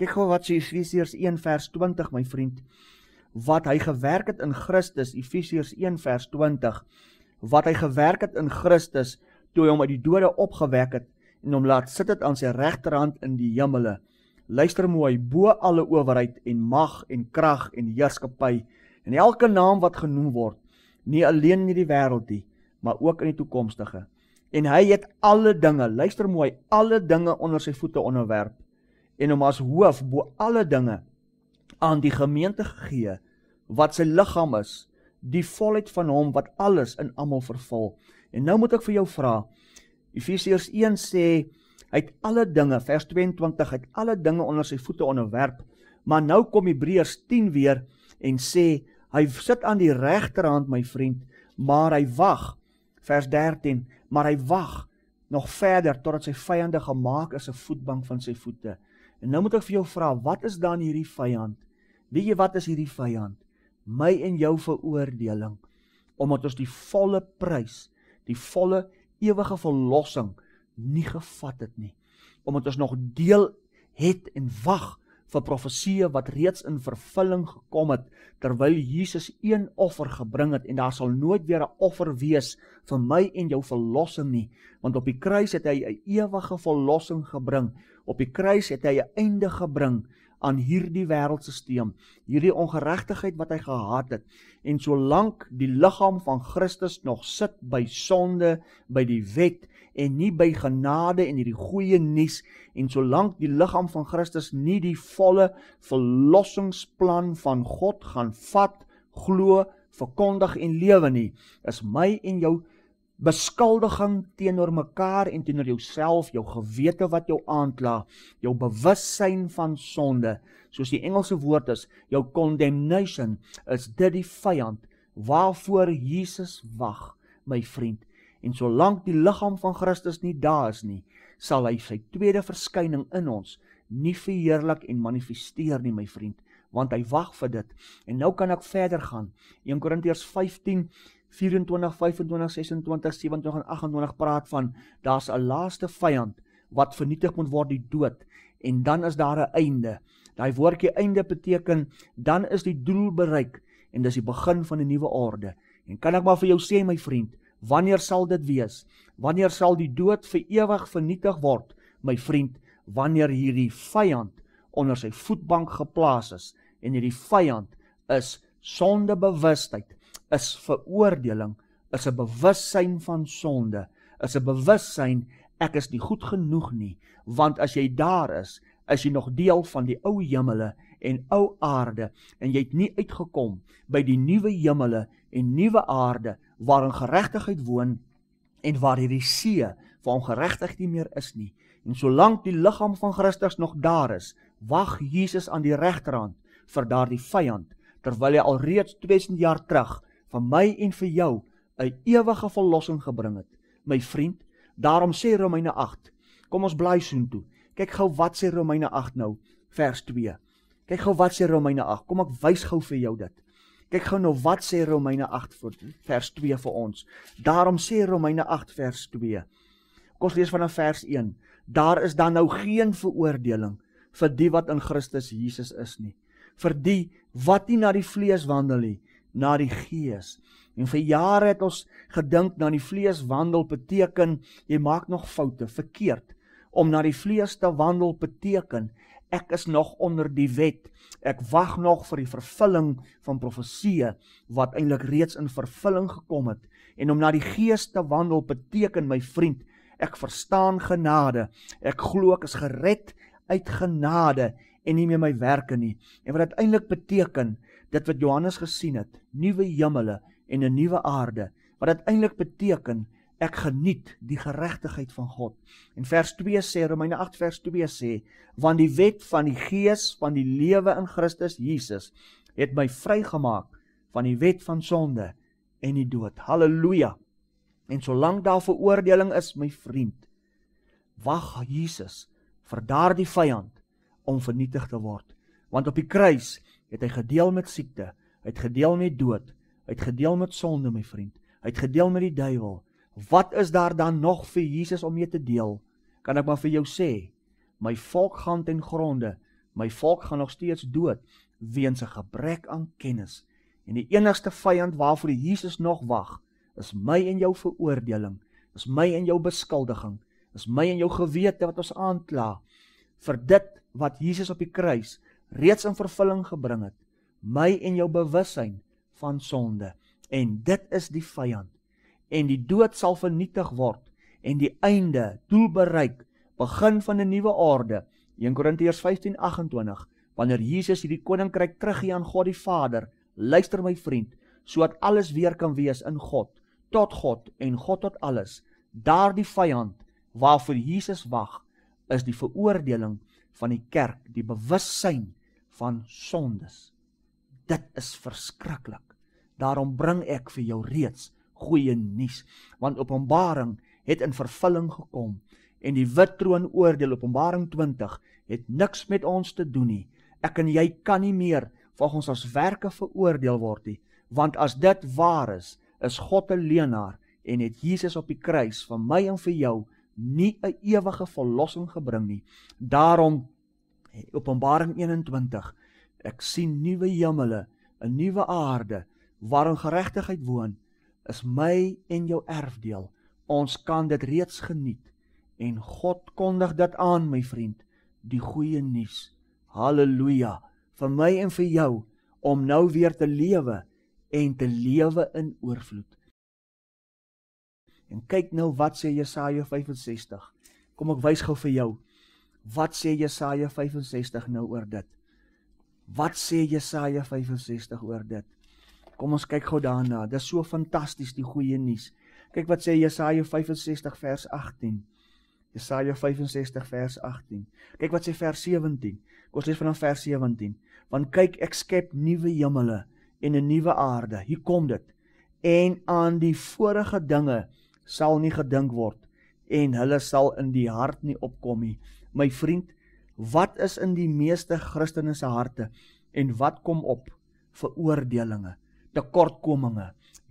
Kyk gou wat sê Efesiërs 1 vers 20 my vriend wat hy gewerk het in Christus Efesiërs 1 vers 20 wat hy gewerk het in Christus toe hy hom uit die dode opgewek het en hom laat sit het aan sy regterhand in die hemele luister mooi bo alle owerheid en mag en krag en heerskappy en elke naam wat genoem word nie alleen in hierdie wêreld nie maar ook in die toekomstige en hy het alle dinge luister mooi alle dinge onder sy voete onderwerp en hom as hoof bo alle dinge aan die gemeente gegee wat sy liggaam is, die volheid van hom wat alles in almal vervul. En nou moet ek vir jou vra. Efesiërs 1 sê hy het alle dinge vers 22 het alle dinge onder sy voete onderwerp. Maar nou kom Hebreërs 10 weer en sê hy sit aan die regterhand my vriend, maar hy wag vers 13, maar hy wag nog verder totdat sy vyande gemaak is 'n voetbank van sy voete. En nou moet ek vir jou vra, wat is dan hierdie vyand? Weet jy wat is hierdie vyand? My en jou veroordeling omdat ons die volle prys, die volle ewige verlossing nie gevat het nie. Omdat ons nog deel het en wag vir profesieë wat reeds in vervulling gekom het terwyl Jesus een offer gebring het en daar sal nooit weer 'n offer wees vir my en jou verlossing nie want op die kruis het hy 'n ewige verlossing gebring op die kruis het hy 'n einde gebring aan hierdie wêreldstelsel, hierdie ongeregtigheid wat hy gehaat het. En solank die liggaam van Christus nog sit by sonde, by die wet en nie by genade en hierdie goeie nuus en solank die liggaam van Christus nie die volle verlossingsplan van God gaan vat, glo, verkondig en lewe nie, is my en jou beskuldiging teenoor mekaar en teenoor jouself, jou gewete wat jou aankla, jou bewussyn van sonde, soos die Engelse woord is, jou condemnation is dit die vyand waarvoor Jesus wag, my vriend. En solank die liggaam van Christus nie daar is nie, sal hy sy tweede verskyning in ons nie verheerlik en manifesteer nie, my vriend, want hy wag vir dit. En nou kan ek verder gaan. 1 Korintiërs 15 24 25 26 27 en 28 praat van daar's 'n laaste vyand wat vernietig moet word die dood en dan is daar 'n einde. Daai woordjie einde beteken dan is die doel bereik en dis die begin van 'n nuwe orde. En kan ek maar vir jou sê my vriend, wanneer sal dit wees? Wanneer sal die dood vir ewig vernietig word, my vriend, wanneer hierdie vyand onder sy voetbank geplaas is en hierdie vyand is sonde bewustheid is veroordeling, is 'n bewussyn van sonde, is 'n bewussyn ek is nie goed genoeg nie, want as jy daar is, is jy nog deel van die ou hemele en ou aarde en jy het nie uitgekom by die nuwe hemele en nuwe aarde waarin geregtigheid woon en waar hierdie see vir ongeregtig nie meer is nie. En solank die liggaam van Christus nog daar is, wag Jesus aan die regterhand vir daardie vyand terwyl hy alreeds 2000 jaar terug vir my en vir jou 'n ewige verlossing gebring het. My vriend, daarom sê Romeine 8. Kom ons bly soontoe. Kyk gou wat sê Romeine 8 nou, vers 2. Kyk gou wat sê Romeine 8. Kom ek wys gou vir jou dit. Kyk gou nou wat sê Romeine 8 vir vers 2 vir ons. Daarom sê Romeine 8 vers 2. Kom ons lees vanaf vers 1. Daar is dan nou geen veroordeling vir die wat in Christus Jesus is nie. Vir die wat nie na die vlees wandel nie, na die gees. En vir jare het ons gedink na die vlees wandel beteken jy maak nog foute, verkeerd. Om na die vlees te wandel beteken ek is nog onder die wet. Ek wag nog vir die vervulling van profeseë wat eintlik reeds in vervulling gekom het. En om na die gees te wandel beteken my vriend, ek verstaan genade. Ek glo ek is gered uit genade en nie meer my werke nie. En wat dit eintlik beteken dit wat Johannes gesien het, nuwe hemele en 'n nuwe aarde, wat uiteindelik beteken ek geniet die geregtigheid van God. En vers 2 sê Romeine 8 vers 2 sê, want die wet van die gees van die lewe in Christus Jesus het my vrygemaak van die wet van sonde en die dood. Halleluja. En solank daar veroordeling is, my vriend, wag Jesus vir daardie vyand om vernietig te word, want op die kruis het hy gedeel met siekte, hy het gedeel met dood, hy het gedeel met sonde, my vriend. Hy het gedeel met die duiwel. Wat is daar dan nog vir Jesus om mee te deel? Kan ek maar vir jou sê, my volk gaan ten gronde. My volk gaan nog steeds dood weens 'n gebrek aan kennis. En die enigste vyand waarvoor Jesus nog wag, is my en jou veroordeling, is my en jou beskuldiging, is my en jou gewete wat ons aankla vir dit wat Jesus op die kruis reeds in vervulling gebring het my en jou bewussyn van sonde en dit is die vyand en die dood sal vernietig word en die einde doel bereik begin van 'n nuwe aarde 1 Korintiërs 15:28 wanneer Jesus hierdie koninkryk teruggee aan God die Vader luister my vriend sodat alles weer kan wees in God tot God en God tot alles daardie vyand waarvoor Jesus wag is die veroordeling van die kerk die bewussyn van sondes. Dit is verskriklik. Daarom bring ek vir jou reeds goeie nuus, want Openbaring het in vervulling gekom en die wit troon oordeel Openbaring 20 het niks met ons te doen nie. Ek en jy kan nie meer volgens ons werke veroordeel word nie, want as dit waar is, is God 'n leenaar en het Jesus op die kruis vir my en vir jou nie 'n ewige verlossing gebring nie. Daarom Openbaring 21. Ek sien nuwe hemele, 'n nuwe aarde waar in geregtigheid woon is my en jou erfdeel. Ons kan dit reeds geniet en God kondig dit aan, my vriend, die goeie nuus. Halleluja vir my en vir jou om nou weer te lewe en te lewe in oorvloed. En kyk nou wat sê Jesaja 65. Kom ek wys gou vir jou wat sê Jesaja 65 nou oor dit? Wat sê Jesaja 65 oor dit? Kom ons kyk gou daarna. Dis so fantasties die goeie nuus. Kyk wat sê Jesaja 65 vers 18. Jesaja 65 vers 18. Kyk wat sê vers 17. Ons lees vanaf vers 17. Want kyk, ek skep nuwe hemele en 'n nuwe aarde. Hier kom dit. En aan die vorige dinge sal nie gedink word en hulle sal in die hart nie opkom nie my vriend, wat is in die meeste Christene se harte en wat kom op? Veroordelinge, tekortkominge,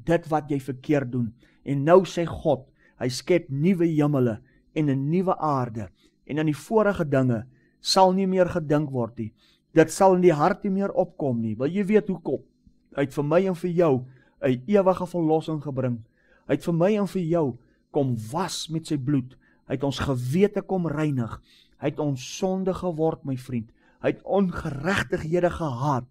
dit wat jy verkeerd doen. En nou sê God, hy skep nuwe hemele en 'n nuwe aarde en aan die vorige dinge sal nie meer gedink word nie. Dit sal in die hart nie meer opkom nie. Wil jy weet hoekom? Uit vir my en vir jou 'n ewige verlossing gebring. Hy het vir my en vir jou kom was met sy bloed. Hy het ons gewete kom reinig. Hy het ons sonde geword, my vriend. Hy het ongeregtighede gehaat.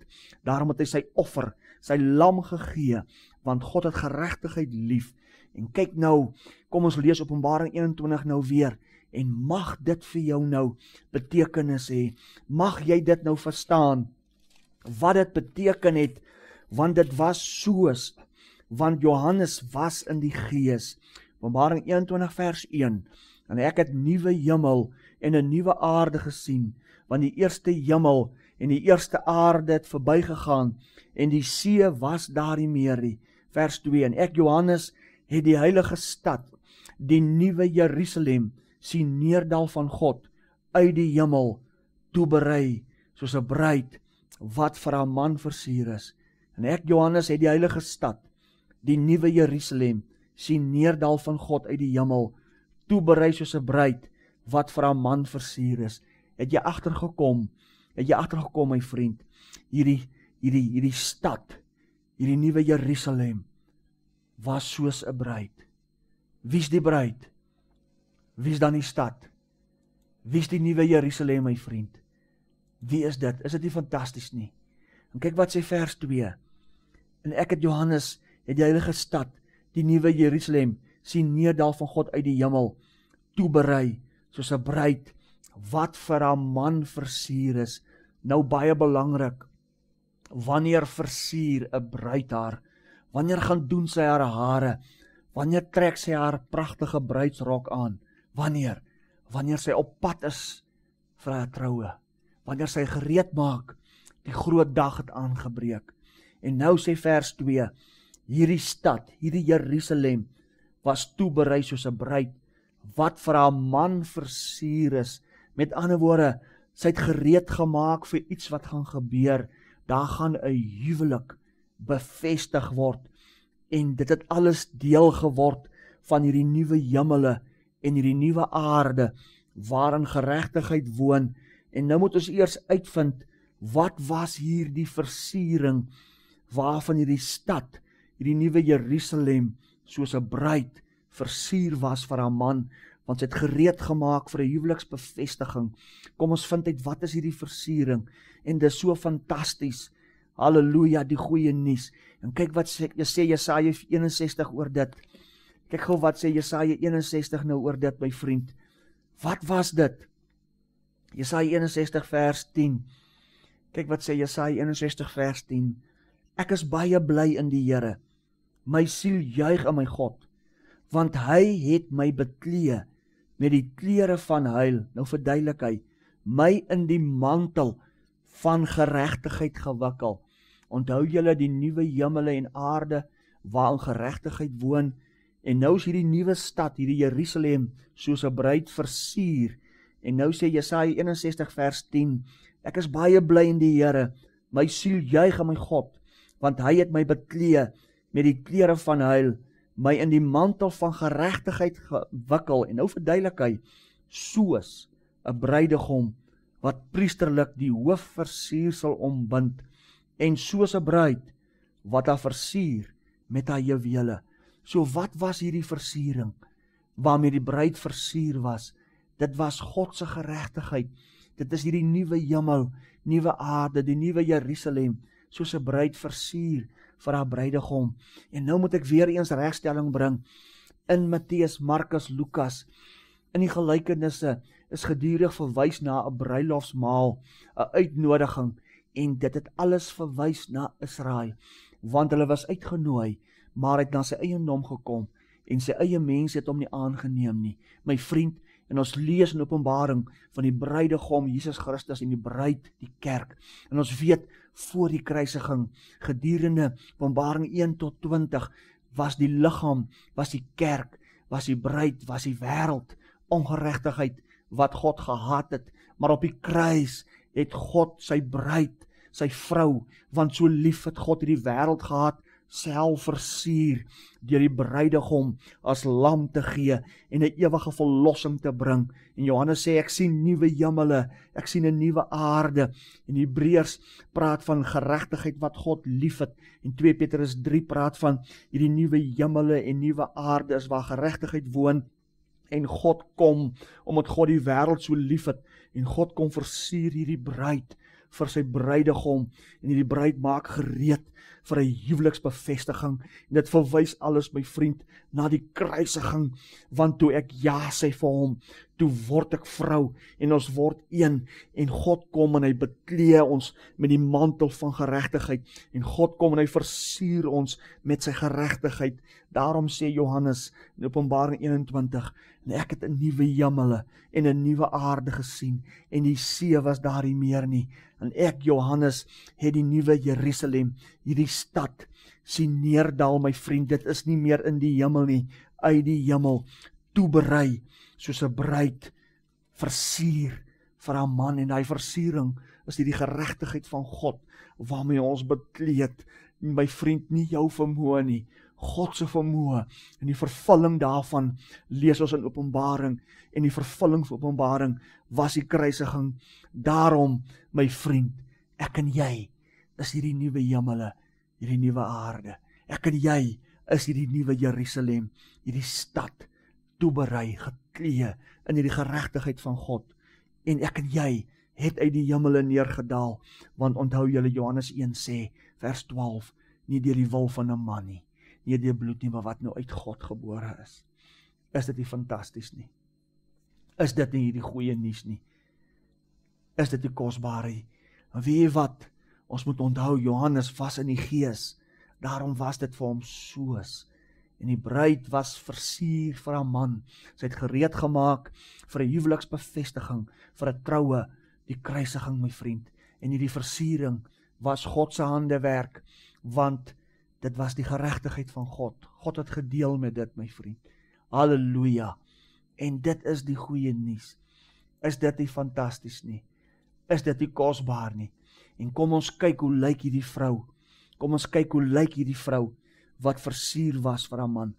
Daarom het hy sy offer, sy lam gegee, want God het geregtigheid lief. En kyk nou, kom ons lees Openbaring 21 nou weer en mag dit vir jou nou betekenis hê. Mag jy dit nou verstaan wat dit beteken het want dit was soos want Johannes was in die gees. Openbaring 21 vers 1. En ek het nuwe hemel en 'n nuwe aarde gesien, want die eerste hemel en die eerste aarde het verbygegaan en die see was daar nie meer nie. Vers 2 en ek Johannes het die heilige stad, die nuwe Jerusalem sien neerdal van God uit die hemel toeberei soos 'n bruid wat vir haar man versier is. En ek Johannes het die heilige stad, die nuwe Jerusalem sien neerdal van God uit die hemel toeberei soos 'n bruid wat vir haar man versuur is. Het jy agtergekom? Het jy agtergekom my vriend? Hierdie hierdie hierdie stad, hierdie nuwe Jerusalem was soos 'n bruid. Wie's die bruid? Wie's dan die stad? Wie's die nuwe Jerusalem my vriend? Wie is dit? Is dit nie fantasties nie? En kyk wat sê vers 2. En ek het Johannes het die heilige stad, die nuwe Jerusalem sien neerdal van God uit die hemel toeberei soos 'n bruid wat vir haar man versier is. Nou baie belangrik. Wanneer versier 'n bruid haar? Wanneer gaan doen sy haar hare? Wanneer trek sy haar pragtige bruidsrok aan? Wanneer? Wanneer sy op pad is vir 'n troue. Wanneer sy gereed maak. Die groot dag het aangebreek. En nou sê vers 2: Hierdie stad, hierdie Jerusalem was toeberei soos 'n bruid wat vir haar man versuur is. Met ander woorde, sy het gereed gemaak vir iets wat gaan gebeur. Daar gaan 'n huwelik bevestig word en dit het alles deel geword van hierdie nuwe hemele en hierdie nuwe aarde waarin geregtigheid woon. En nou moet ons eers uitvind wat was hierdie versiering waarvan hierdie stad, hierdie nuwe Jerusalem soos 'n bruid versuur was vir haar man want sy het gereed gemaak vir 'n huweliksbevestiging. Kom ons vind uit wat is hierdie versuering en dis so fantasties. Halleluja, die goeie nuus. En kyk wat sê jy sê Jesaja 61 oor dit. Kyk gou wat sê Jesaja 61 nou oor dit my vriend. Wat was dit? Jesaja 61 vers 10. Kyk wat sê Jesaja 61 vers 10. Ek is baie bly in die Here. My siel juig in my God want hy het my beklee met die klere van heil nou verduidelik hy my in die mantel van geregtigheid gewikkel onthou julle die nuwe hemele en aarde waarin geregtigheid woon en nou is hierdie nuwe stad hierdie Jerusalem soos 'n bruid versier en nou sê Jesaja 61 vers 10 ek is baie bly in die Here my siel juig aan my God want hy het my beklee met die klere van heil my in die mantel van geregtigheid gewikkel en nou verduidelik hy soos 'n bruidegom wat priesterlik die hoof versier sal ombind en soos 'n bruid wat haar versier met haar juwele. So wat was hierdie versiering waarmee die bruid versier was? Dit was God se geregtigheid. Dit is hierdie nuwe hemel, nuwe aarde, die nuwe Jerusalem soos 'n bruid versier vir haar bruidegom. En nou moet ek weer eens regstelling bring in Matteus, Markus, Lukas. In die gelykenisse is gedurig verwys na 'n bruilofsmaal, 'n uitnodiging en dit het alles verwys na Israel, want hulle was uitgenooi, maar het na sy eie nom gekom en sy eie mense het hom nie aangeneem nie. My vriend, en ons lees in Openbaring van die bruidegom Jesus Christus en die bruid, die kerk. En ons weet voor die kruisiging gedurende Openbaring 1 tot 20 was die liggaam, was die kerk, was die bruid, was die wêreld ongeregtigheid wat God gehaat het, maar op die kruis het God sy bruid, sy vrou, want so lief het God hierdie wêreld gehad self versuur deur die bruidegom as lam te gee en 'n ewige verlossing te bring. En Johannes sê ek sien nuwe hemele, ek sien 'n nuwe aarde. En Hebreërs praat van geregtigheid wat God liefhet en 2 Petrus 3 praat van hierdie nuwe hemele en nuwe aarde is waar geregtigheid woon en God kom omdat God die wêreld so liefhet en God kom versuur hierdie bruid vir sy bruidegom en hierdie bruid maak gereed vir 'n huweliksbevestiging. En dit verwys alles my vriend na die kruisiging, want toe ek ja sê vir hom, toe word ek vrou en ons word een en God kom en hy beklee ons met die mantel van geregtigheid en God kom en hy versier ons met sy geregtigheid. Daarom sê Johannes in Openbaring 21 en ek het 'n nuwe hemel en 'n nuwe aarde gesien en die see was daar nie meer nie en ek Johannes het die nuwe Jerusalem hierdie stad sien neerdal my vriend dit is nie meer in die hemel nie uit die hemel toeberei soos 'n bruid versier vir haar man en daai versiering is die, die geregtigheid van God waarmee ons bekleed my vriend nie jou vermoë nie God se vermoë en die vervulling daarvan lees ons in Openbaring en die vervulling van Openbaring was die kruisiging daarom my vriend ek en jy is hierdie nuwe hemele hierdie nuwe aarde ek en jy is hierdie nuwe Jerusalem hierdie stad toeberei kleë in hierdie geregtigheid van God en ek en jy het uit die hemel neergedaal want onthou julle Johannes 1 sê vers 12 nie deur die wil van 'n man nie nie deur bloed nie maar wat nou uit God gebore is is dit nie fantasties nie is dit nie hierdie goeie nuus nie is dit die kosbare weet wat ons moet onthou Johannes was in die gees daarom was dit vir hom soos en die bruid was versier vir haar man. Sy het gereed gemaak vir 'n huweliksbevestiging, vir 'n troue, die kruisiging, my vriend. En hierdie versiering was God se hande werk want dit was die geregtigheid van God. God het gedeel met dit, my vriend. Halleluja. En dit is die goeie nuus. Is dit nie fantasties nie? Is dit nie kosbaar nie? En kom ons kyk hoe lyk hierdie vrou. Kom ons kyk hoe lyk hierdie vrou wat versuur was vir haar man